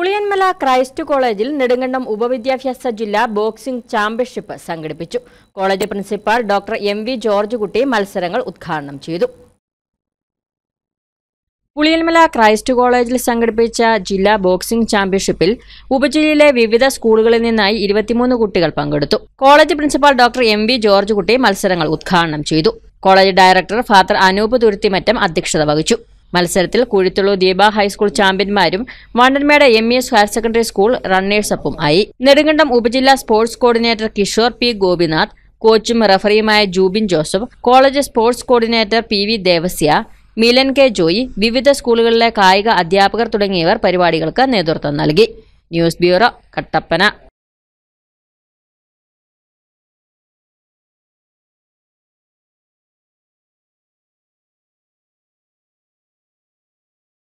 Puliyanmala Christ കോളേജിൽ നെടുങ്കണ്ടം ഉപവിദ്യാഭ്യാസ ജില്ലാ ബോക്സിംഗ് ചാമ്പ്യൻഷിപ്പ് സംഘടിപ്പിച്ചു college principal doctor M V George Kutty മത്സരങ്ങൾ ഉദ്ഘാടനം ചെയ്തു പുളിയന്മല ക്രൈസ്റ്റ് കോളേജിൽ സംഘടിപ്പിച്ച ജില്ലാ ബോക്സിംഗ് ചാമ്പ്യൻഷിപ്പിൽ ഉപജില്ലയിലെ വിവിധ സ്കൂളുകളിൽ നിന്നായി ഇരുപത്തിമൂന്ന് കുട്ടികൾ പങ്കെടുത്തു college principal doctor M V George Kutty മത്സരങ്ങൾ ഉദ്ഘാടനം ചെയ്തു college director father Anoop Thuruthimattam അധ്യക്ഷത വഹിച്ചു മത്സരത്തിൽ കുഴിത്തുള്ളു ദീപ ഹൈസ്കൂൾ ചാമ്പ്യന്മാരും Vandanmedu M E S higher secondary school റണ്ണേഴ്സപ്പും ആയി നെടുങ്കണ്ടം ഉപജില്ലാ sports coordinator Kishore P Gopinath കോച്ചും റഫറിയുമായ Jubin Joseph college sports coordinator P V Devasya Milan K Joy വിവിധ സ്കൂളുകളിലെ കായിക അധ്യാപകർ തുടങ്ങിയവർ പരിപാടികൾക്ക് നേതൃത്വം നൽകി ന്യൂസ് ബ്യൂറോ കട്ടപ്പന